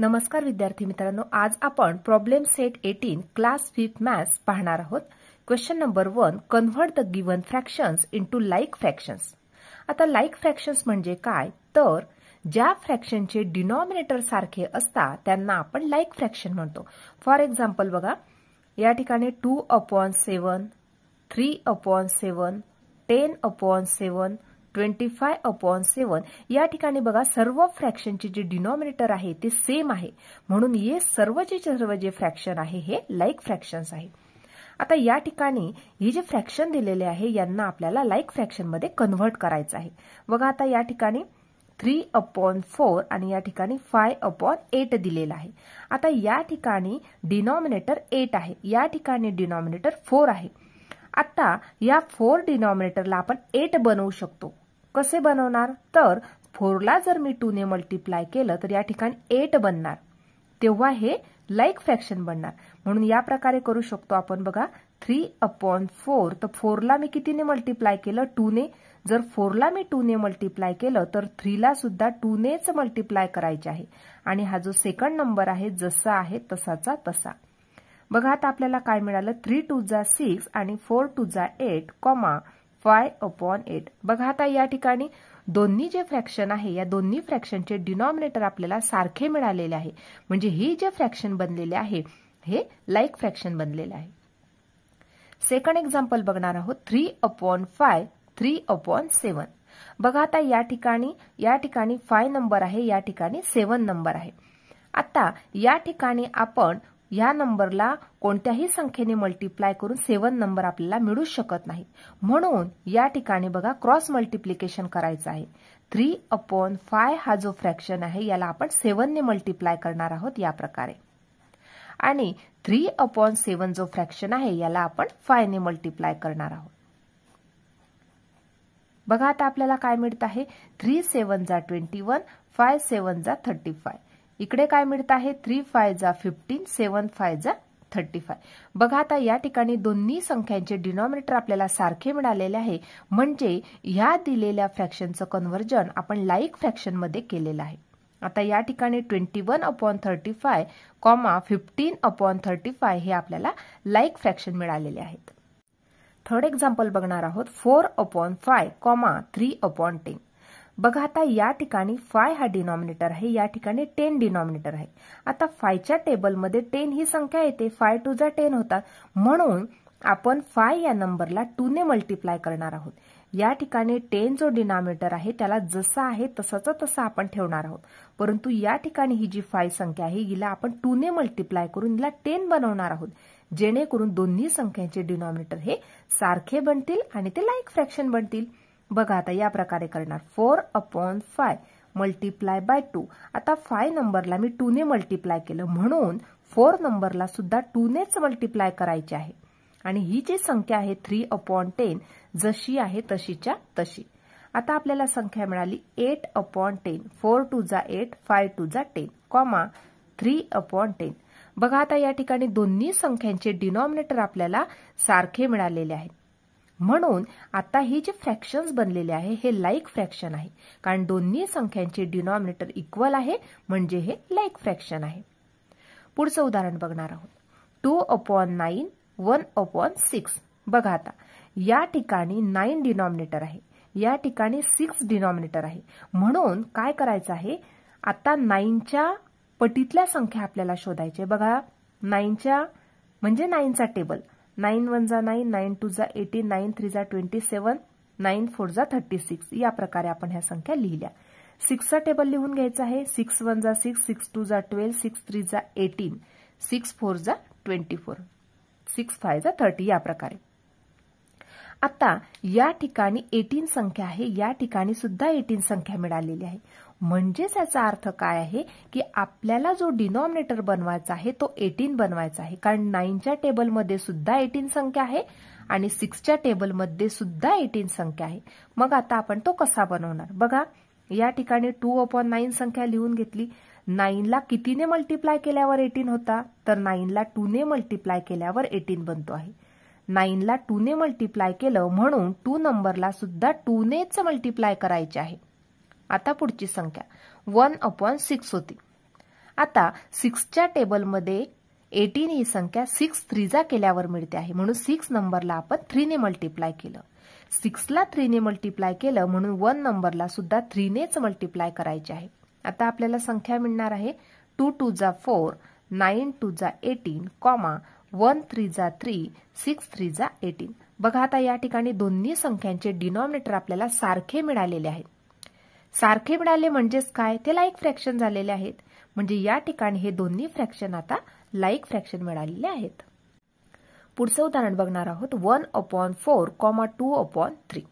नमस्कार विद्यार्थी मित्रांनो आज आपण problem set eighteen class fifth maths पाहणार आहोत question number one convert the given fractions into like fractions आता लाईक फ्रॅक्शन्स म्हणजे काय तर ज्या फ्रॅक्शनचे डिनॉमिनेटर सारखे असतात त्यांना आपण लाईक फ्रॅक्शन म्हणतो फॉर एक्झाम्पल बघा या ठिकाणी two upon seven three upon seven ten upon seven twenty five upon seven या ठिकाणी बघा सर्व फ्रॅक्शनची जी डिनॉमिनेटर आहे ते सेम आहे म्हणून हे जे सर्व जे फ्रॅक्शन आहे हे लाईक फ्रॅक्शन्स आहे आता या ठिकाणी हे जे फ्रॅक्शन दिलेले आहे यांना आपल्याला लाईक फ्रॅक्शनमध्ये कन्व्हर्ट करायचं आहे बघा आता या ठिकाणी थ्री अपॉन फोर आणि या ठिकाणी फाय अपॉन एट दिलेला आहे आता या ठिकाणी डिनॉमिनेटर एट आहे या ठिकाणी डिनॉमिनेटर फोर आहे आता या फोर डिनॉमिनेटरला आपण एट बनवू शकतो कसे बनवणार तर फोरला जर मी टूने मल्टीप्लाय केलं तर या ठिकाणी एट बनणार तेव्हा हे लाईक फ्रॅक्शन बनणार म्हणून या प्रकारे करू शकतो आपण बघा थ्री अपॉन फोर तर फोरला मी कितीने मल्टिप्लाय केलं टूने जर फोरला मी टूने मल्टिप्लाय केलं तर थ्रीला सुद्धा टूनेच मल्टीप्लाय करायचे आहे आणि हा जो सेकंड नंबर आहे जसा आहे तसाचा तसा बघा आता आपल्याला काय मिळालं थ्री टू जा सिक्स आणि फोर टू जा eight comma five upon eight बघा आता या ठिकाणी दोन्ही जे फ्रॅक्शन आहे या दोन्ही फ्रॅक्शनचे डिनॉमिनेटर आपल्याला सारखे मिळालेले आहे म्हणजे ही जे फ्रॅक्शन बनलेले आहे हे लाईक फ्रॅक्शन बनलेले आहे सेकंड एक्झाम्पल बघणार आहोत three upon five three upon seven बघा आता या ठिकाणी या ठिकाणी फाय नंबर आहे या ठिकाणी सेवन नंबर आहे आता या ठिकाणी आपण या नंबरला कोणत्याही संख्येने मल्टिप्लाय करून सेवन नंबर आपल्याला मिळू शकत नाही म्हणून या ठिकाणी बघा क्रॉस मल्टिप्लिकेशन करायचं आहे थ्री अपॉन फाय हा जो फ्रॅक्शन आहे याला आपण ने मल्टीप्लाय करणार आहोत या प्रकारे आणि थ्री अपॉन सेवन जो फ्रॅक्शन आहे याला आपण फायने मल्टिप्लाय करणार आहोत बघा आता आपल्याला काय मिळत आहे थ्री सेवन जा ट्वेंटी वन फाय सेवन जा थर्टी फाय इकडे काय मिळत आहे थ्री फाय जा फिफ्टीन सेवन फाय जा थर्टी फाय बघा आता या ठिकाणी दोन्ही संख्यांचे डिनॉमिनेटर आपल्याला सारखे मिळालेले आहे म्हणजे ह्या दिलेल्या फ्रॅक्शनचं कन्व्हर्जन आपण लाईक मध्ये केलेलं आहे आता या ठिकाणी twenty one upon thirty five comma fifteen upon thirty five हे आपल्याला लाईक फ्रॅक्शन मिळालेले आहेत थर्ड एक्झाम्पल बघणार आहोत four upon five comma three upon ten बघा आता या ठिकाणी फाय हा डिनॉमिनेटर आहे या ठिकाणी टेन डिनॉमिनेटर आहे आता फायच्या टेबलमध्ये टेन ही संख्या येते फाय टू जा टेन होता म्हणून आपण फाय या नंबरला ने मल्टीप्लाय करणार आहोत या ठिकाणी टेन जो डिनॉमिनेटर आहे त्याला जसा आहे तसाच तसा आपण ठेवणार आहोत परंतु या ठिकाणी ही जी फाय संख्या आहे हिला आपण ने मल्टिप्लाय करून हिला टेन बनवणार आहोत जेणेकरून दोन्ही संख्यांचे डिनॉमिनेटर हे सारखे बनतील आणि ते लाईक फ्रॅक्शन बनतील बघा आता या प्रकारे करणार four upon five multiply by two आता फाय नंबरला मी ने मल्टीप्लाय केलं म्हणून फोर नंबरला सुद्धा नेच मल्टीप्लाय करायची आहे आणि ही जी संख्या आहे थ्री अपॉन टेन जशी आहे तशीच्या तशी आता आपल्याला संख्या मिळाली eight upon ten four two जा एट फाय टू जा ten comma three upon ten बघा आता या ठिकाणी दोन्ही संख्यांचे डिनॉमिनेटर आपल्याला सारखे मिळालेले आहेत म्हणून आता ही जे फ्रॅक्शन्स बनलेले आहे हे लाईक फ्रॅक्शन आहे कारण दोन्ही संख्यांचे डिनॉमिनेटर इक्वल आहे म्हणजे हे लाईक फ्रॅक्शन आहे पुढचं उदाहरण बघणार आहोत two upon nine one upon six बघा आता या ठिकाणी नाईन डिनॉमिनेटर आहे या ठिकाणी सिक्स डिनॉमिनेटर आहे म्हणून काय करायचं आहे आता नाईनच्या पटीतल्या संख्या आपल्याला शोधायचे बघा नाईनच्या म्हणजे नाईनचा टेबल नाईन वन जा नाईन नाईन टू जा एटीन नाईन थ्री जा ट्वेंटी सेवन नाईन फोर जा थर्टी सिक्स या प्रकारे आपण ह्या संख्या लिहिल्या सिक्सचा टेबल लिहून घ्यायचा आहे सिक्स वन जा सिक्स सिक्स टू जा ट्वेल्व सिक्स थ्री जा एटीन सिक्स फोर जा ट्वेंटी फोर सिक्स फाय जा थर्टी या प्रकारे आता या ठिकाणी एटीन संख्या आहे या ठिकाणी सुद्धा एटीन संख्या मिळालेली आहे म्हणजेच याचा अर्थ काय आहे की आपल्याला जो डिनॉमिनेटर बनवायचा आहे तो एटीन बनवायचा आहे कारण नाईनच्या टेबलमध्ये सुद्धा एटीन संख्या आहे आणि सिक्सच्या टेबलमध्ये सुद्धा एटीन संख्या आहे मग आता आपण तो कसा बनवणार बघा या ठिकाणी टू अपॉन नाईन संख्या लिहून घेतली नाईनला कितीने मल्टीप्लाय केल्यावर एटीन होता तर नाईनला ने मल्टीप्लाय केल्यावर एटीन बनतो आहे ला नाईनला ने मल्टिप्लाय केलं म्हणून टू नंबरला सुद्धा नेच मल्टिप्लाय करायचे आहे आता पुढची संख्या वन अपॉन सिक्स होती आता सिक्सच्या टेबलमध्ये एटीन ही संख्या सिक्स जा केल्यावर मिळते आहे म्हणून सिक्स नंबरला आपण ने मल्टिप्लाय केलं सिक्सला ने मल्टिप्लाय केलं म्हणून वन नंबरला सुद्धा नेच मल्टिप्लाय करायचे आहे आता आपल्याला संख्या मिळणार आहे टू टू जा फोर नाईन टू जा एटीन कॉमा वन थ्री जा थ्री सिक्स थ्री जा एटीन बघा आता या ठिकाणी दोन्ही संख्यांचे डिनॉमिनेटर आपल्याला सारखे मिळालेले आहेत सारखे मिळाले म्हणजेच काय ते लाईक फ्रॅक्शन झालेले आहेत म्हणजे या ठिकाणी हे दोन्ही फ्रॅक्शन आता लाईक फ्रॅक्शन मिळालेले आहेत पुढचं उदाहरण बघणार आहोत one upon four comma two upon three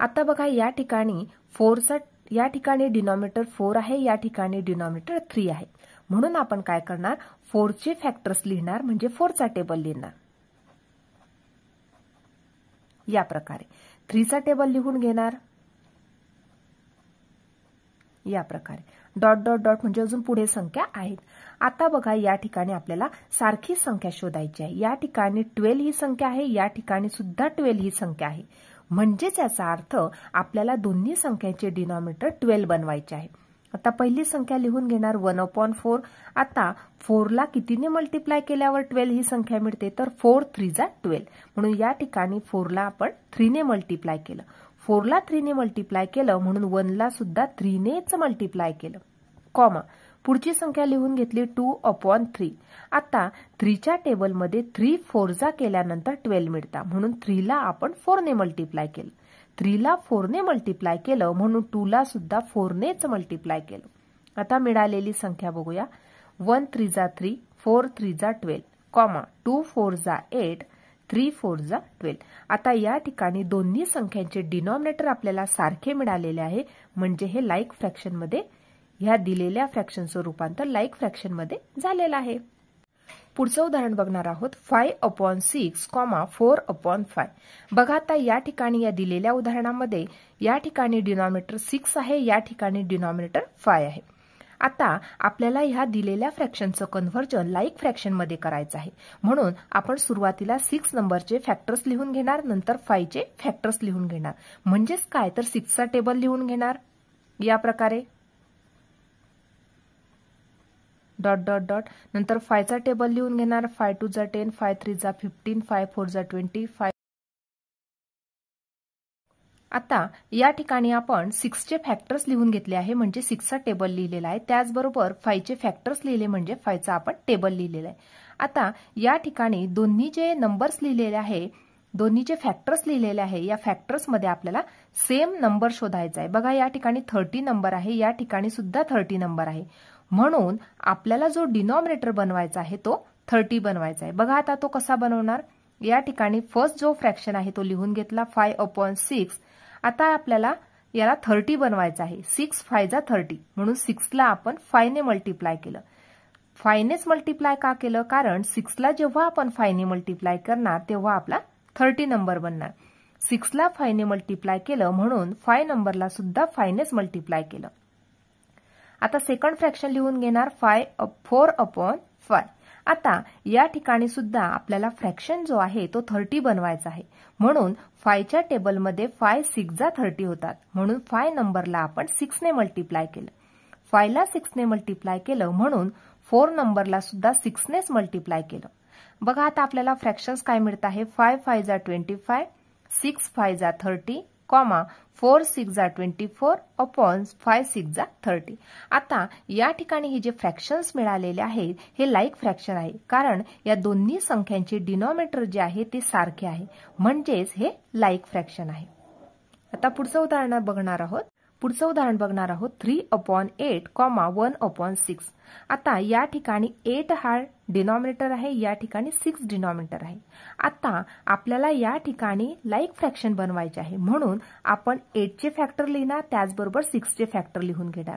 आता बघा या ठिकाणी फोरचा या ठिकाणी डिनॉमिनेटर फोर आहे या ठिकाणी डिनॉमिनेटर थ्री आहे म्हणून आपण काय करणार फोरचे फॅक्टर्स लिहिणार म्हणजे फोरचा टेबल लिहिणार या प्रकारे थ्रीचा टेबल लिहून घेणार या प्रकारे डॉट डॉट डॉट म्हणजे अजून पुढे संख्या आहेत आता बघा या ठिकाणी आपल्याला सारखी संख्या शोधायची आहे या ठिकाणी ट्वेल्व ही संख्या आहे या ठिकाणी सुद्धा ट्वेल्व ही संख्या आहे म्हणजेच याचा अर्थ आपल्याला दोन्ही संख्यांचे डिनॉमिनेटर ट्वेल्व बनवायचे आहे आता पहिली संख्या लिहून घेणार वन अपॉन फोर आता फोरला कितीने मल्टिप्लाय केल्यावर ट्वेल्व ही संख्या मिळते तर फोर थ्री जा ट्वेल्व म्हणून या ठिकाणी फोरला आपण थ्रीने मल्टिप्लाय केलं फोरला थ्रीने मल्टिप्लाय केलं म्हणून वनला सुद्धा थ्रीनेच मल्टीप्लाय केलं कॉमा पुढची संख्या लिहून घेतली टू अपॉन थ्री आता थ्रीच्या टेबलमध्ये थ्री फोरचा केल्यानंतर ट्वेल्व मिळता म्हणून थ्रीला आपण फोरने मल्टिप्लाय केलं थ्रीला फोरने मल्टिप्लाय केलं म्हणून टूला सुद्धा फोरनेच मल्टिप्लाय केलं आता मिळालेली संख्या बघूया वन थ्री जा थ्री फोर थ्री जा ट्वेल्व कॉमा टू फोर जा एट थ्री फोर जा ट्वेल्व आता या ठिकाणी दोन्ही संख्यांचे डिनॉमिनेटर आपल्याला सारखे मिळालेले आहे म्हणजे हे लाईक मध्ये ह्या दिलेल्या फ्रॅक्शनचं रुपांतर लाईक फ्रॅक्शनमध्ये झालेलं आहे पुढचं उदाहरण बघणार आहोत five upon six comma four upon five बघा आता या ठिकाणी या दिलेल्या उदाहरणामध्ये या ठिकाणी डिनॉमिनेटर सिक्स आहे या ठिकाणी डिनॉमिनेटर फाय आहे आता आपल्याला ह्या दिलेल्या फ्रॅक्शनचं कन्व्हर्जन लाईक फ्रॅक्शनमध्ये करायचं आहे म्हणून आपण सुरुवातीला सिक्स नंबरचे फॅक्टर्स लिहून घेणार नंतर फायचे फॅक्टर्स लिहून घेणार म्हणजेच काय तर सिक्सचा टेबल लिहून घेणार या प्रकारे डॉट डॉट डॉट नंतर फायचा टेबल लिहून घेणार फाय टू जा टेन फाय थ्री जा फिफ्टीन फाय फोर जा ट्वेंटी फाय आता या ठिकाणी आपण सिक्सचे फॅक्टर्स लिहून घेतले आहे म्हणजे सिक्सचा टेबल लिहिलेला आहे त्याचबरोबर फायचे फॅक्टर्स लिहिले म्हणजे फायचा आपण टेबल लिहिलेला आहे आता या ठिकाणी दोन्ही जे नंबर्स लिहिलेले आहे दोन्ही जे फॅक्टर्स लिहिलेले आहे या फॅक्टर्स मध्ये आपल्याला सेम नंबर शोधायचा आहे बघा या ठिकाणी थर्टी नंबर आहे या ठिकाणी सुद्धा थर्टी नंबर आहे म्हणून आपल्याला जो डिनॉमिनेटर बनवायचा आहे तो थर्टी बनवायचा आहे बघा आता तो कसा बनवणार या ठिकाणी फर्स्ट जो फ्रॅक्शन आहे तो लिहून घेतला फाय अपॉन सिक्स आता आपल्याला याला थर्टी बनवायचा आहे सिक्स जा थर्टी म्हणून सिक्सला आपण फायने मल्टिप्लाय केलं फायनेच मल्टिप्लाय का केलं कारण सिक्सला जेव्हा आपण फायने मल्टिप्लाय करणार तेव्हा आपला थर्टी नंबर बनणार सिक्सला फायने मल्टिप्लाय केलं म्हणून फाय नंबरला सुद्धा फायनेच मल्टिप्लाय केलं आता सेकंड फ्रॅक्शन लिहून घेणार फाय फोर अपॉन फाय आता या ठिकाणी सुद्धा आपल्याला फ्रॅक्शन जो आहे तो थर्टी बनवायचा आहे म्हणून फायच्या टेबलमध्ये फाय सिक्स जा थर्टी होतात म्हणून फाय नंबरला आपण सिक्सने मल्टिप्लाय केलं फायला सिक्सने मल्टीप्लाय केलं म्हणून फोर नंबरला सुद्धा सिक्सनेच मल्टिप्लाय केलं बघा आता आपल्याला फ्रॅक्शन्स काय मिळत आहे फाय फाय जा ट्वेंटी फाय सिक्स फाय जा थर्टी कॉमा फोर सिक्स जा twenty four upon five six जा थर्टी आता या ठिकाणी हे जे फ्रॅक्शन्स मिळालेले आहेत हे लाईक फ्रॅक्शन आहे कारण या दोन्ही संख्यांचे डिनॉमिनेटर जे आहे ते सारखे आहे म्हणजेच हे लाईक फ्रॅक्शन आहे आता पुढचं उदाहरण बघणार आहोत पुढचं उदाहरण बघणार आहोत three upon eight comma one upon six आता या ठिकाणी एट हा डिनॉमिनेटर आहे या ठिकाणी सिक्स डिनॉमिनेटर आहे आता आपल्याला या ठिकाणी लाईक फ्रॅक्शन बनवायचे आहे म्हणून आपण एटचे फॅक्टर लिहिणार त्याचबरोबर सिक्सचे फॅक्टर लिहून घेणार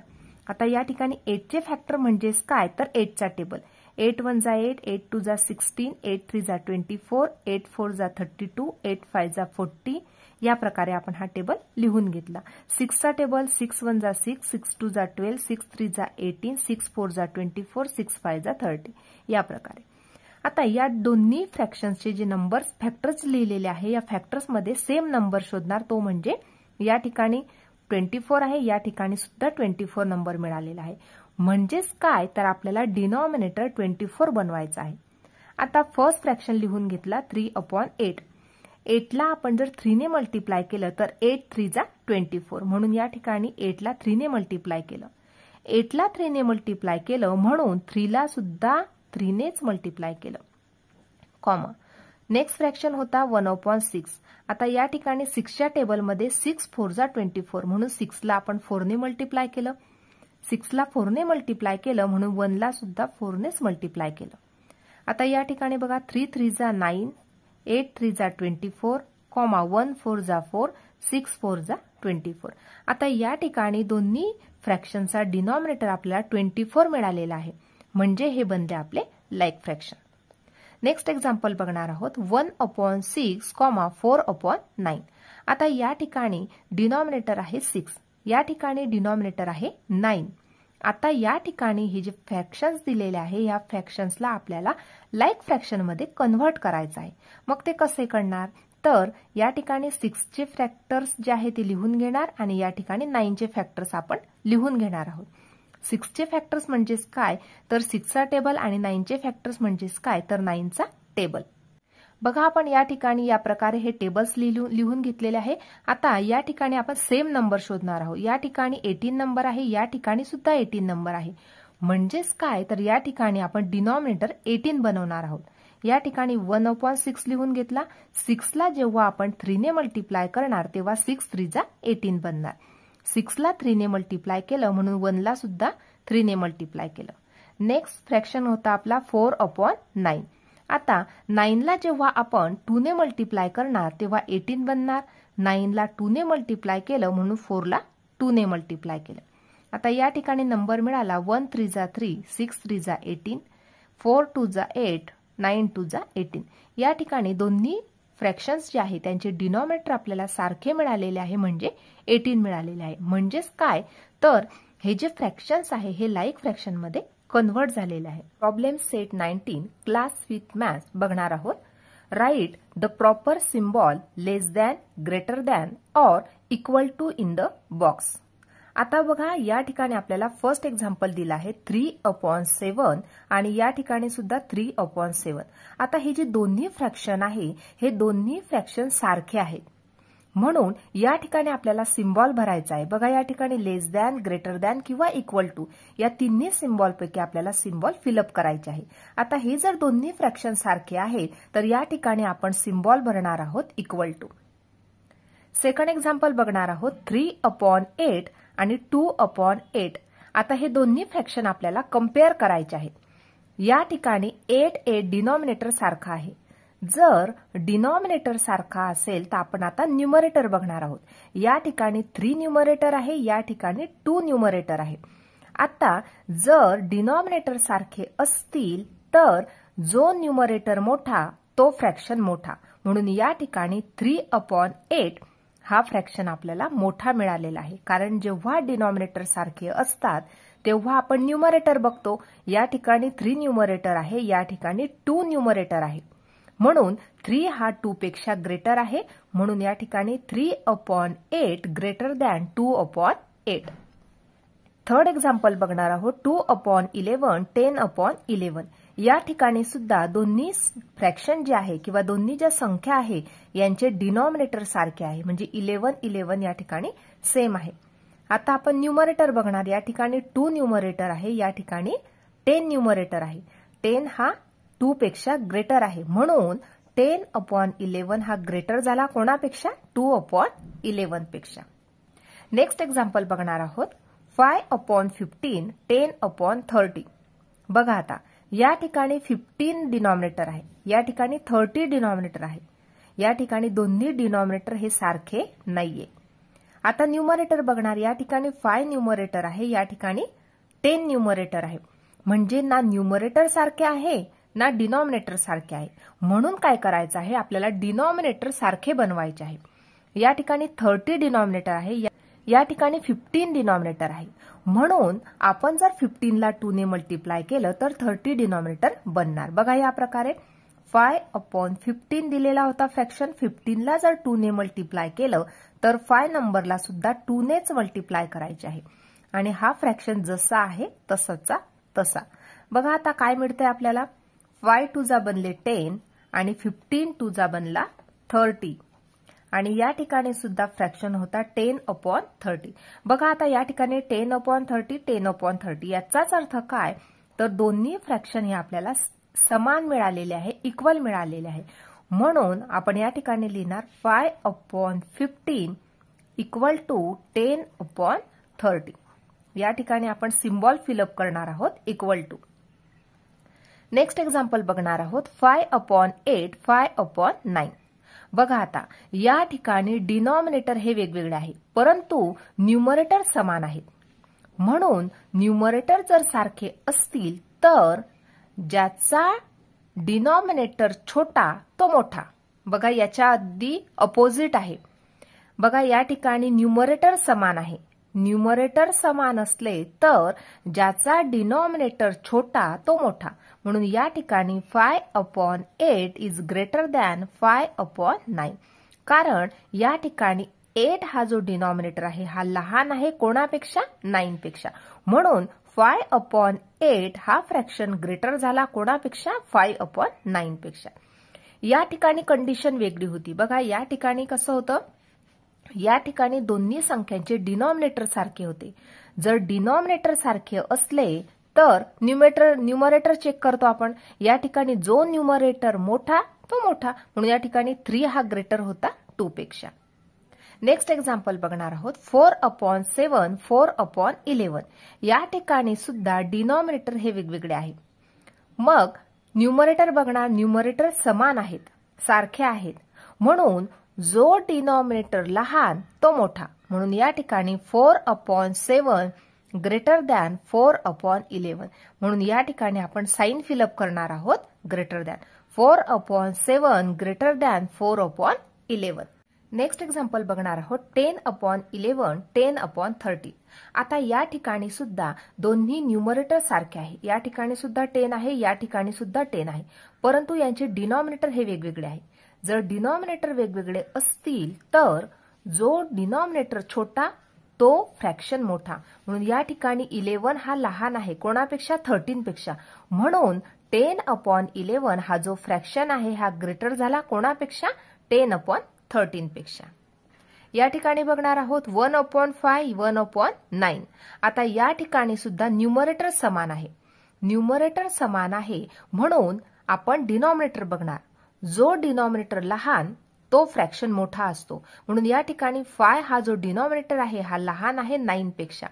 आता या ठिकाणी एटचे फॅक्टर म्हणजेच काय तर एटचा टेबल एट वन जा एट एट टू जा सिक्स्टीन एट थ्री जा ट्वेंटी फोर एट फोर जा थर्टी टू एट फाय जा फोर्टी या प्रकारे आपण हा टेबल लिहून घेतला सिक्सचा टेबल सिक्स वन जा सिक्स सिक्स टू जा ट्वेल्व सिक्स थ्री जा एटीन सिक्स फोर जा ट्वेंटी फोर सिक्स फाय जा थर्टी या प्रकारे आता या दोन्ही फ्रॅक्शन्सचे जे नंबर्स फॅक्टर्स लिहिलेले आहे या फॅक्टर्समध्ये सेम नंबर शोधणार तो म्हणजे या ठिकाणी ट्वेंटी फोर आहे या ठिकाणी सुद्धा ट्वेंटी फोर नंबर मिळालेला आहे म्हणजेच काय तर आपल्याला डिनॉमिनेटर ट्वेंटी फोर बनवायचा आहे आता फर्स्ट फ्रॅक्शन लिहून घेतला थ्री अपॉन एट एटला आपण जर थ्रीने मल्टिप्लाय केलं तर एट थ्री जा ट्वेंटी फोर म्हणून या ठिकाणी एटला थ्रीने मल्टिप्लाय केलं एटला थ्रीने मल्टीप्लाय केलं म्हणून थ्रीला सुद्धा थ्रीनेच मल्टीप्लाय केलं कॉमा नेक्स्ट फ्रॅक्शन होता वन अपॉन सिक्स आता या ठिकाणी सिक्सच्या टेबलमध्ये सिक्स फोर जा ट्वेंटी फोर म्हणून सिक्सला आपण फोरने मल्टिप्लाय केलं सिक्सला फोरने मल्टिप्लाय केलं म्हणून वनला सुद्धा फोरनेच मल्टीप्लाय केलं आता या ठिकाणी बघा थ्री थ्री जा नाईन एट थ्री जा twenty four comma one four जा फोर सिक्स फोर जा ट्वेंटी फोर आता या ठिकाणी दोन्ही फ्रॅक्शनचा डिनॉमिनेटर आपल्याला ट्वेंटी फोर मिळालेला आहे म्हणजे हे बनले आपले लाईक फ्रॅक्शन नेक्स्ट एक्झाम्पल बघणार आहोत one upon six comma four upon nine आता या ठिकाणी डिनॉमिनेटर आहे सिक्स या ठिकाणी डिनॉमिनेटर आहे नाईन आता या ठिकाणी हे जे फ्रॅक्शन्स दिलेले आहे या फ्रॅक्शन्सला आपल्याला लाईक मध्ये कन्व्हर्ट करायचं आहे मग ते कसे करणार तर या ठिकाणी सिक्सचे फॅक्टर्स जे आहे ते लिहून घेणार आणि या ठिकाणी नाईनचे फॅक्टर्स आपण लिहून घेणार आहोत सिक्सचे फॅक्टर्स म्हणजेच काय तर सिक्सचा टेबल आणि नाईनचे फॅक्टर्स म्हणजेच काय तर नाईनचा टेबल बघा आपण या ठिकाणी या प्रकारे हे टेबल्स लिहून घेतलेले आहे आता या ठिकाणी आपण सेम नंबर शोधणार आहोत या ठिकाणी एटीन नंबर आहे या ठिकाणी सुद्धा एटीन नंबर आहे म्हणजेच काय तर या ठिकाणी आपण डिनॉमिनेटर एटीन बनवणार आहोत या ठिकाणी वन अपॉन सिक्स लिहून घेतला सिक्सला जेव्हा आपण थ्रीने मल्टिप्लाय करणार तेव्हा सिक्स थ्रीचा एटीन बनणार सिक्सला थ्रीने मल्टिप्लाय केलं म्हणून वनला सुद्धा थ्रीने मल्टिप्लाय केलं नेक्स्ट फ्रॅक्शन होता आपला फोर अपॉन नाईन आता नाईनला जेव्हा आपण ने मल्टिप्लाय करणार तेव्हा एटीन बनणार नाईनला टूने मल्टिप्लाय केलं म्हणून फोरला ने मल्टिप्लाय केलं आता या ठिकाणी नंबर मिळाला वन थ्री जा थ्री सिक्स थ्री जा एटीन फोर टू जा एट नाईन टू जा एटीन या ठिकाणी दोन्ही फ्रॅक्शन्स जे आहे त्यांचे डिनॉमिनेटर आपल्याला सारखे मिळालेले आहे म्हणजे एटीन मिळालेले आहे म्हणजेच काय तर हे जे फ्रॅक्शन्स आहे हे लाईक फ्रॅक्शनमध्ये कन्व्हर्ट झालेला आहे problem set nineteen class with math बघणार आहोत write the proper symbol less than greater than or equal to in the box आता बघा या ठिकाणी आपल्याला फर्स्ट एक्झाम्पल दिला आहे थ्री अपॉन सेवन आणि या ठिकाणी सुद्धा थ्री अपॉन सेवन आता हे जे दोन्ही फ्रॅक्शन आहे हे दोन्ही फ्रॅक्शन सारखे आहेत म्हणून या ठिकाणी आपल्याला सिम्बॉल भरायचा आहे बघा या ठिकाणी लेस दॅन ग्रेटर दॅन किंवा इक्वल टू या तिन्ही सिम्बॉलपैकी आपल्याला सिम्बॉल फिलअप करायचे आहे आता हे जर दोन्ही फ्रॅक्शन सारखे आहे तर या ठिकाणी आपण सिम्बॉल भरणार आहोत इक्वल टू सेकंड एक्झाम्पल बघणार आहोत थ्री अपॉन एट आणि टू अपॉन एट आता हे दोन्ही फ्रॅक्शन आपल्याला कम्पेअर करायचे आहेत या ठिकाणी एट एट डिनॉमिनेटर सारखा आहे जर डिनॉमिनेटर सारखा असेल तर आपण आता न्युमरेटर बघणार आहोत या ठिकाणी थ्री न्युमरेटर आहे या ठिकाणी टू न्युमरेटर आहे आता जर डिनॉमिनेटर सारखे असतील तर जो न्युमरेटर मोठा तो फ्रॅक्शन मोठा म्हणून या ठिकाणी थ्री अपॉन एट हा फ्रॅक्शन आपल्याला मोठा मिळालेला आहे कारण जेव्हा डिनॉमिनेटर सारखे असतात तेव्हा आपण न्युमरेटर बघतो या ठिकाणी थ्री न्युमरेटर आहे या ठिकाणी टू न्युमरेटर आहे म्हणून थ्री हा टू पेक्षा ग्रेटर आहे म्हणून या ठिकाणी three upon eight greater than two upon eight third example बघणार आहोत two upon eleven ten upon eleven या ठिकाणी सुद्धा दोन्ही फ्रॅक्शन जे आहे किंवा दोन्ही ज्या संख्या आहे यांचे डिनॉमिनेटर सारखे आहे म्हणजे इलेव्हन इलेव्हन या ठिकाणी सेम आहे आता आपण न्युमरेटर बघणार या ठिकाणी टू न्यूमरेटर आहे या ठिकाणी टेन न्यूमरेटर आहे टेन हा टू पेक्षा ग्रेटर आहे म्हणून टेन अपॉन इलेव्हन हा ग्रेटर झाला कोणापेक्षा टू अपॉन इलेव्हन पेक्षा नेक्स्ट एक्झाम्पल बघणार आहोत five upon fifteen ten upon thirty बघा आता या ठिकाणी फिफ्टीन डिनॉमिनेटर आहे या ठिकाणी थर्टी डिनॉमिनेटर आहे या ठिकाणी दोन्ही डिनॉमिनेटर हे सारखे नाहीये आता न्यूमरेटर बघणार या ठिकाणी फाय न्यूमरेटर आहे या ठिकाणी टेन न्यूमरेटर आहे म्हणजे ना न्यूमरेटर सारखे आहे ना डिनॉमिनेटर सारखे आहे म्हणून काय करायचं आहे आपल्याला डिनॉमिनेटर सारखे बनवायचे आहे या ठिकाणी थर्टी डिनॉमिनेटर आहे या ठिकाणी फिफ्टीन डिनॉमिनेटर आहे म्हणून आपण जर फिफ्टीनला टू ने मल्टीप्लाय केलं तर थर्टी डिनॉमिनेटर बनणार बघा या प्रकारे फाय अपॉन फिफ्टीन दिलेला होता फॅक्शन फिफ्टीनला जर टू ने मल्टीप्लाय केलं तर फाय नंबरला सुद्धा टू नेच मल्टीप्लाय करायचे आहे आणि हा फ्रॅक्शन जसा आहे तसाचा तसा बघा आता काय मिळतंय आपल्याला फाय टूजा बनले टेन आणि फिफ्टीन टूजा बनला थर्टी आणि या ठिकाणी सुद्धा फ्रॅक्शन होता टेन अपॉन थर्टी बघा आता या ठिकाणी ten upon thirty ten upon thirty याचाच अर्थ काय तर दोन्ही फ्रॅक्शन हे आपल्याला समान मिळालेले आहे इक्वल मिळालेले आहे म्हणून आपण या ठिकाणी लिहिणार five upon fifteen equal to ten upon thirty या ठिकाणी आपण सिम्बॉल फिलअप करणार आहोत इक्वल टू नेक्स्ट एक्झाम्पल बघणार आहोत five upon eight five upon nine बघा आता या ठिकाणी डिनॉमिनेटर हे वेगवेगळे आहे परंतु न्यूमरेटर समान आहेत म्हणून न्यूमरेटर जर सारखे असतील तर ज्याचा डिनॉमिनेटर छोटा तो मोठा बघा याच्या अगदी अपोजिट आहे बघा या ठिकाणी न्यूमरेटर समान आहे न्यूमरेटर समान असले तर ज्याचा डिनॉमिनेटर छोटा तो मोठा म्हणून या ठिकाणी five upon eight is greater than five upon nine कारण या ठिकाणी एट हा जो डिनॉमिनेटर आहे हा लहान आहे कोणापेक्षा नाईनपेक्षा म्हणून फाय अपॉन एट हा फ्रॅक्शन ग्रेटर झाला कोणापेक्षा फाय अपॉन नाईनपेक्षा या ठिकाणी कंडिशन वेगळी होती बघा या ठिकाणी कसं होतं या ठिकाणी दोन्ही संख्यांचे डिनॉमिनेटर सारखे होते जर डिनॉमिनेटर सारखे असले तर न्युमेटर न्युमरेटर चेक करतो आपण या ठिकाणी जो न्युमरेटर मोठा तो मोठा म्हणून या ठिकाणी थ्री हा ग्रेटर होता टू पेक्षा नेक्स्ट एक्झाम्पल बघणार आहोत four upon seven four upon eleven या ठिकाणी सुद्धा डिनॉमिनेटर हे वेगवेगळे आहे मग न्युमरेटर बघणार न्युमरेटर समान आहेत सारखे आहेत म्हणून जो डिनॉमिनेटर लहान तो मोठा म्हणून या ठिकाणी four upon seven greater than four upon eleven म्हणून या ठिकाणी आपण साईन फिलअप करणार आहोत greater than four upon seven greater than four upon eleven next example बघणार आहोत ten upon eleven ten upon thirty आता या ठिकाणी सुद्धा दोन्ही न्युमरेटर सारखे आहे या ठिकाणी सुद्धा टेन आहे या ठिकाणी सुद्धा टेन आहे परंतु यांचे डिनॉमिनेटर हे वेगवेगळे आहे जर डिनॉमिनेटर वेगवेगळे असतील तर जो डिनॉमिनेटर छोटा तो फ्रॅक्शन मोठा म्हणून या ठिकाणी इलेव्हन हा लहान आहे कोणापेक्षा थर्टीन पेक्षा म्हणून टेन अपॉन इलेव्हन हा जो फ्रॅक्शन आहे हा ग्रेटर झाला कोणापेक्षा टेन अपॉन थर्टीन पेक्षा या ठिकाणी बघणार आहोत one upon five one upon nine आता या ठिकाणी सुद्धा न्यूमरेटर समान आहे न्यूमरेटर समान आहे म्हणून आपण डिनॉमिनेटर बघणार जो डिनॉमिनेटर लहान तो फ्रॅक्शन मोठा असतो म्हणून या ठिकाणी फाय हा जो डिनॉमिनेटर आहे हा लहान आहे नाईन पेक्षा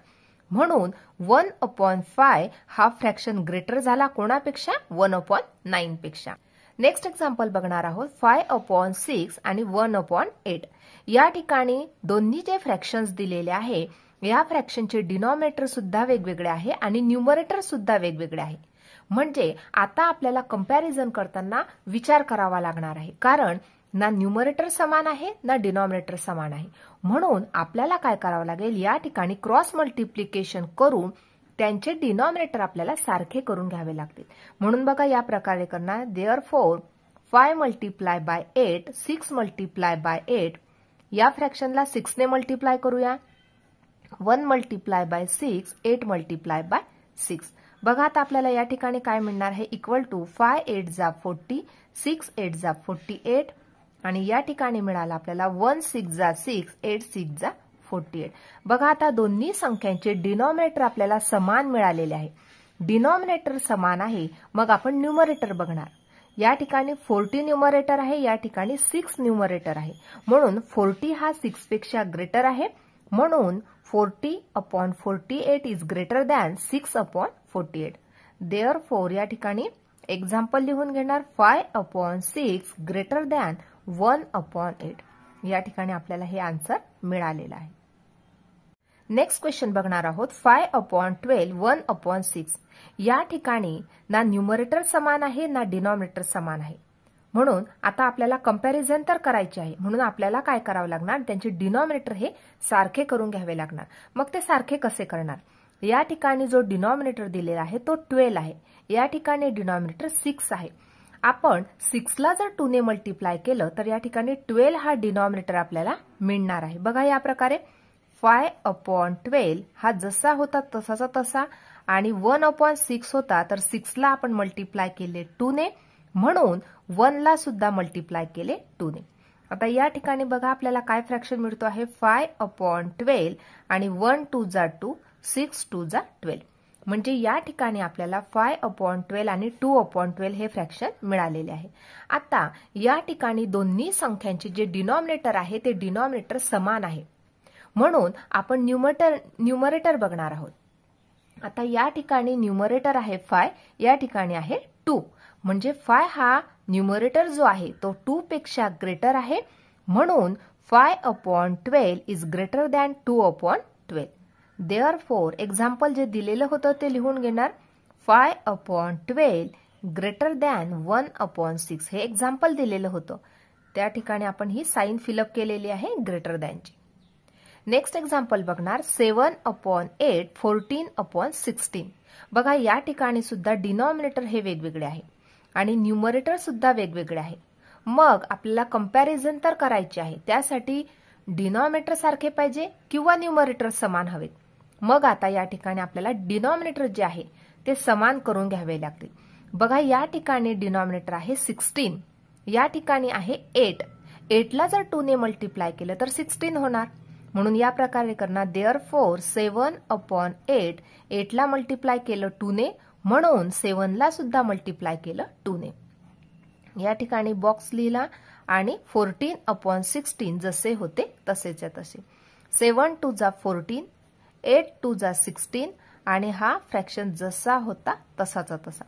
म्हणून वन अपॉन फाय हा फ्रॅक्शन ग्रेटर झाला कोणापेक्षा वन अपॉन नाईन पेक्षा नेक्स्ट एक्झाम्पल बघणार आहोत फाय अपॉन सिक्स आणि वन अपॉन एट या ठिकाणी दोन्ही जे फ्रॅक्शन्स दिलेले आहे या फ्रॅक्शनचे डिनॉमिनेटर सुद्धा वेगवेगळे आहे आणि न्युमरेटर सुद्धा वेगवेगळे आहे म्हणजे आता आपल्याला कम्पॅरिझन करताना विचार करावा लागणार आहे कारण ना न्युमरेटर समान आहे ना डिनॉमिनेटर समान आहे म्हणून आपल्याला काय करावं लागेल या ठिकाणी क्रॉस मल्टिप्लिकेशन करून त्यांचे डिनॉमिनेटर आपल्याला सारखे करून घ्यावे लागतील म्हणून बघा या प्रकारे करणार therefore five multiply by eight six multiply by eight या फ्रॅक्शनला सिक्सने मल्टिप्लाय करूया one multiply by six eight multiply by six बघा आता आपल्याला या ठिकाणी काय मिळणार आहे इक्वल टू फाय एट जा फोर्टी सिक्स एट जा फोर्टी एट आणि या ठिकाणी मिळाला आपल्याला वन सिक्स जा सिक्स एट सिक्स जा फोर्टी एट बघा आता दोन्ही संख्यांचे डिनॉमिनेटर आपल्याला समान मिळालेले आहे डिनॉमिनेटर समान आहे मग आपण न्यूमरेटर बघणार या ठिकाणी फोर्टी न्यूमरेटर आहे या ठिकाणी सिक्स न्युमरेटर आहे म्हणून फोर्टी हा सिक्स पेक्षा ग्रेटर आहे म्हणून forty upon forty eight is greater than six upon forty eight therefore या ठिकाणी एक्झाम्पल लिहून घेणार five upon six greater than one upon eight या ठिकाणी आपल्याला हे आन्सर मिळालेलं आहे नेक्स्ट क्वेश्चन बघणार आहोत five upon twelve one upon six या ठिकाणी ना न्युमरेटर समान आहे ना डिनॉमिनेटर समान आहे म्हणून आता आपल्याला कंपॅरिझन तर करायची आहे म्हणून आपल्याला काय करावं लागणार त्यांचे डिनॉमिनेटर हे सारखे करून घ्यावे लागणार मग ते सारखे कसे करणार या ठिकाणी जो डिनॉमिनेटर दिलेला आहे तो ट्वेल्व आहे या ठिकाणी डिनॉमिनेटर सिक्स आहे आपण सिक्सला जर टूने मल्टीप्लाय केलं तर या ठिकाणी ट्वेल्व हा डिनॉमिनेटर आपल्याला मिळणार आहे बघा या प्रकारे फाय अपॉन ट्वेल्व हा जसा होता तसाचा तसा आणि वन अपॉन सिक्स होता तर सिक्सला आपण मल्टीप्लाय केले टूने ने म्हणून वनला सुद्धा मल्टिप्लाय केले टूने आता या ठिकाणी बघा आपल्याला काय फ्रॅक्शन मिळतो आहे फाय अपॉन ट्वेल्व आणि वन टू जा टू सिक्स टू जा ट्वेल्व म्हणजे या ठिकाणी आपल्याला फाय अपॉन ट्वेल्व आणि टू अपॉन ट्वेल्व हे फ्रॅक्शन मिळालेले आहे आता या ठिकाणी दोन्ही संख्यांचे जे डिनॉमिनेटर आहे ते डिनॉमिनेटर समान आहे म्हणून आपण न्युमटर न्युमरेटर बघणार आहोत आता या ठिकाणी न्यूमरेटर आहे फाय या ठिकाणी आहे टू म्हणजे फाय हा न्युमरेटर जो आहे तो टू पेक्षा ग्रेटर आहे म्हणून five upon twelve is greater than two upon twelve therefore example जे दिलेलं होतं ते लिहून घेणार five upon twelve greater than one upon six हे एक्झाम्पल दिलेलं होतं त्या ठिकाणी आपण ही साईन फिलअप केलेली आहे ग्रेटर दॅनची नेक्स्ट एक्झाम्पल बघणार seven upon eight fourteen upon sixteen बघा या ठिकाणी सुद्धा डिनॉमिनेटर हे वेगवेगळे आहे आणि न्यूमरेटर सुद्धा वेगवेगळे आहे मग आपल्याला कंपॅरिझन तर करायचे आहे त्यासाठी डिनॉमिनेटर सारखे पाहिजे किंवा न्यूमरेटर समान हवेत मग आता या ठिकाणी आपल्याला डिनॉमिनेटर जे आहे ते समान करून घ्यावे लागतील बघा या ठिकाणी डिनॉमिनेटर आहे सिक्स्टीन या ठिकाणी आहे एट एटला जर ने मल्टीप्लाय केलं तर सिक्स्टीन होणार म्हणून या प्रकारे करणार therefore seven upon eight एटला मल्टीप्लाय केलं ने म्हणून सेवनला सुद्धा मल्टिप्लाय केलं टूने या ठिकाणी बॉक्स लिहिला आणि फोर्टीन अपॉन सिक्स्टीन जसे होते तसेच्या तसे सेवन टू जा फोर्टीन एट टू जा सिक्स्टीन आणि हा फ्रॅक्शन जसा होता तसाचा तसा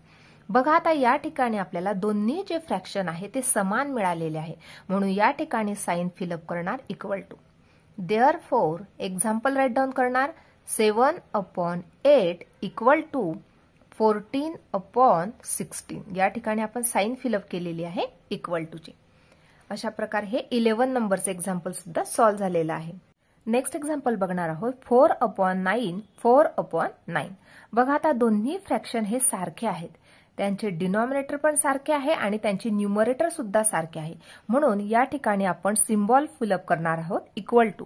बघा आता या ठिकाणी आपल्याला दोन्ही जे फ्रॅक्शन आहे ते समान मिळालेले आहे म्हणून या ठिकाणी साईन फिलअप करणार equal to therefore example right down करणार seven upon eight equal to fourteen upon sixteen या ठिकाणी आपण साईन फिलअप केलेली आहे इक्वल टूची अशा प्रकारे हे इलेव्हन नंबरचे एक्झाम्पल सुद्धा सॉल्व्ह झालेलं आहे नेक्स्ट एक्झाम्पल बघणार आहोत four upon nine four upon nine बघा आता दोन्ही फ्रॅक्शन हे सारखे आहेत त्यांचे डिनॉमिनेटर पण सारखे आहे आणि त्यांचे न्युमरेटर सुद्धा सारखे आहे म्हणून या ठिकाणी आपण सिम्बॉल फिलअप करणार आहोत इक्वल टू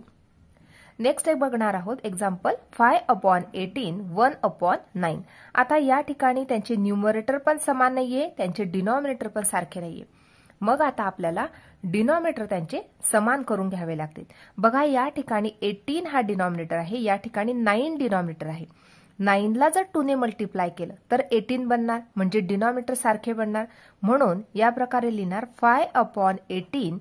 नेक्स्ट एक बघणार आहोत example five upon eighteen one upon nine आता या ठिकाणी त्यांचे न्युमरेटर पण समान नाहीये त्यांचे डिनॉमिनेटर पण सारखे नाहीये मग आता आपल्याला डिनॉमिनेटर त्यांचे समान करून घ्यावे लागतील बघा या ठिकाणी एटीन हा डिनॉमिनेटर आहे या ठिकाणी नाईन डिनॉमिनेटर आहे नाईनला जर टूने मल्टिप्लाय केलं तर एटीन बनणार म्हणजे डिनॉमिनेटर सारखे बनणार म्हणून या प्रकारे लिहिणार फाय अपॉन एटीन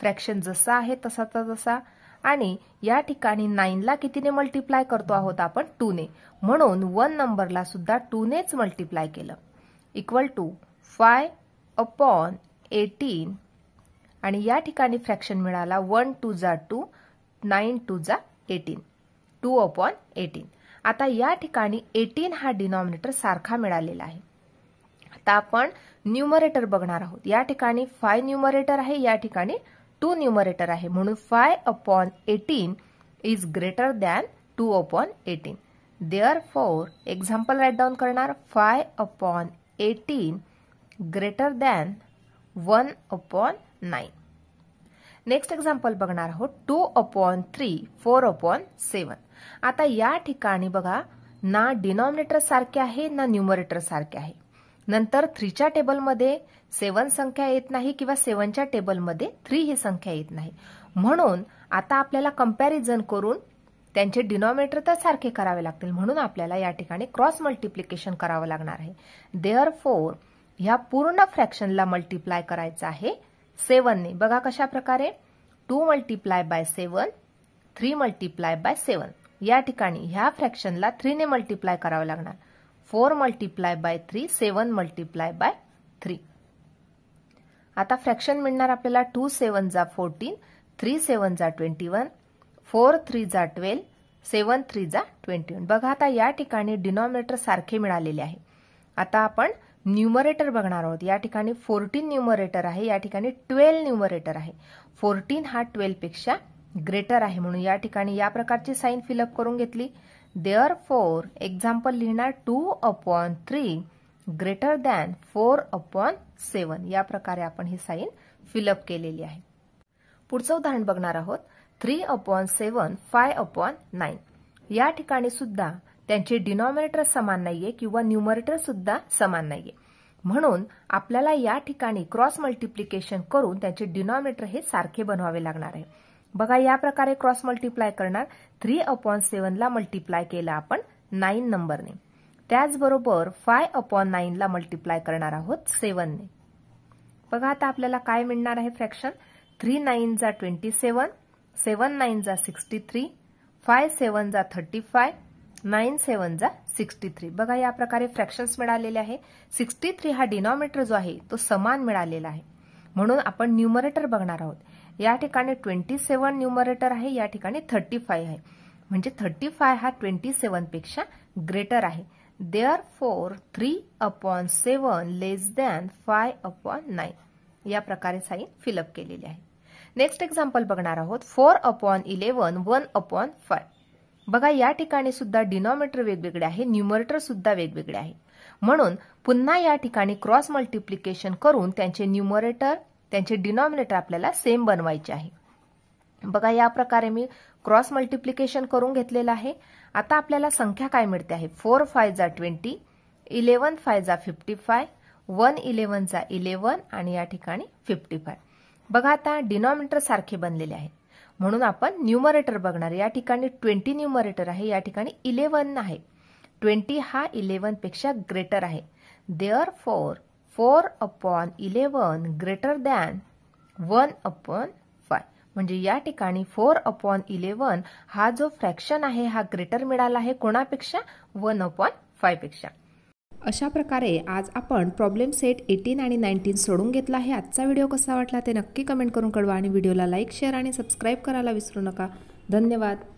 फ्रॅक्शन जसा आहे तसाचा तसा आणि या ठिकाणी नाईनला कितीने मल्टिप्लाय करतो आहोत आपण ने म्हणून वन नंबरला सुद्धा टूनेच मल्टिप्लाय केलं equal to five upon eighteen आणि या ठिकाणी फ्रॅक्शन मिळाला वन टू जा टू नाईन टू जा एटीन टू अपॉन एटीन आता या ठिकाणी एटीन हा डिनॉमिनेटर सारखा मिळालेला आहे आता आपण न्यूमरेटर बघणार आहोत या ठिकाणी फाय न्यूमरेटर आहे या ठिकाणी टू न्यूमरेटर आहे म्हणून five upon eighteen is greater than two upon eighteen therefore example right down करणार five upon eighteen greater than one upon nine next example बघणार आहोत two upon three four upon seven आता या ठिकाणी बघा ना डिनॉमिनेटर सारखे आहे ना न्यूमरेटर सारखे आहे नंतर थ्रीच्या टेबलमध्ये सेवन संख्या येत नाही किंवा सेवनच्या टेबलमध्ये थ्री ही संख्या येत नाही म्हणून आता आपल्याला कंपॅरिझन करून त्यांचे डिनॉमिनेटर तर सारखे करावे लागतील म्हणून आपल्याला या ठिकाणी क्रॉस मल्टिप्लिकेशन करावं लागणार आहे देअर फोर ह्या पूर्ण फ्रॅक्शनला मल्टिप्लाय करायचं आहे सेवनने बघा कशा प्रकारे two multiply by seven three multiply by seven या ठिकाणी ह्या फ्रॅक्शनला थ्रीने मल्टिप्लाय करावं लागणार four multiply by three seven multiply by three आता फ्रॅक्शन मिळणार आपल्याला टू सेवन जा फोर्टीन थ्री सेवन जा ट्वेंटी वन फोर थ्री जा ट्वेल्व सेवन थ्री जा ट्वेंटी वन बघा आता या ठिकाणी डिनॉमिनेटर सारखे मिळालेले आहे आता आपण न्यूमरेटर बघणार आहोत या ठिकाणी फोर्टीन न्यूमरेटर आहे या ठिकाणी ट्वेल्व न्यूमरेटर आहे फोर्टीन हा ट्वेल्व पेक्षा ग्रेटर आहे म्हणून या ठिकाणी या प्रकारची साईन फिलअप करून घेतली देअर फोर एक्झाम्पल लिहिणार two upon three greater than four upon seven या प्रकारे आपण ही साईन फिलअप केलेली आहे पुढचं उदाहरण बघणार आहोत three upon seven five upon nine या ठिकाणी सुद्धा त्यांचे डिनॉमिनेटर समान नाहीये किंवा न्युमरेटर सुद्धा समान नाहीये म्हणून आपल्याला या ठिकाणी क्रॉस मल्टिप्लिकेशन करून त्यांचे डिनॉमिनेटर हे सारखे बनवावे लागणार आहे बघा या प्रकारे क्रॉस मल्टिप्लाय करणार थ्री अपॉन सेव्हनला मल्टिप्लाय केला आपण नाईन नंबरने त्याचबरोबर फाय अपॉन नाईनला मल्टीप्लाय करणार आहोत सेव्हनने बघा आता आपल्याला काय मिळणार आहे फ्रॅक्शन थ्री नाईन जा ट्वेंटी सेव्हन सेवन नाईन जा सिक्स्टी थ्री फाय सेव्हन जा थर्टी फाय नाईन सेव्हन जा सिक्स्टी थ्री बघा या प्रकारे फ्रॅक्शन्स मिळालेले आहे सिक्स्टी थ्री हा डिनॉमिनेटर जो आहे तो समान मिळालेला आहे म्हणून आपण न्यूमरेटर बघणार आहोत या ठिकाणी ट्वेंटी सेव्हन न्युमरेटर आहे या ठिकाणी थर्टी फाय आहे म्हणजे थर्टी फाय हा ट्वेंटी सेवन पेक्षा ग्रेटर आहे therefore three upon seven less than five upon nine या प्रकारे साईन फिलअप केलेली आहे नेक्स्ट एक्झाम्पल बघणार आहोत four upon eleven one upon five बघा या ठिकाणी सुद्धा डिनॉमिटर वेगवेगळे आहे न्युमरेटर सुद्धा वेगवेगळे आहे म्हणून पुन्हा या ठिकाणी क्रॉस मल्टिप्लिकेशन करून त्यांचे न्यूमरेटर त्यांचे डिनॉमिनेटर आपल्याला सेम बनवायचे आहे बघा या प्रकारे मी क्रॉस मल्टिप्लिकेशन करून घेतलेलं आहे आता आपल्याला संख्या काय मिळते आहे फोर फाय जा ट्वेंटी इलेवन फाय जा फिफ्टी फाय वन इलेवन जा इलेवन आणि या ठिकाणी फिफ्टी फाय बघा आता डिनॉमिनेटर सारखे बनलेले आहेत म्हणून आपण न्यूमरेटर बघणार या ठिकाणी ट्वेंटी न्यूमरेटर आहे या ठिकाणी इलेवन आहे ट्वेंटी हा पेक्षा ग्रेटर आहे therefore four upon eleven greater than one upon five म्हणजे या ठिकाणी फोर अपॉन इलेवन हा जो फ्रॅक्शन आहे हा ग्रेटर मिळाला आहे कोणापेक्षा वन अपॉन फायपेक्षा अशा प्रकारे आज आपण प्रॉब्लेम सेट एटीन आणि 19 सोडून घेतला आहे आजचा व्हिडिओ कसा वाटला ते नक्की कमेंट करून कळवा आणि व्हिडिओला लाईक शेअर आणि सबस्क्राईब करायला विसरू नका धन्यवाद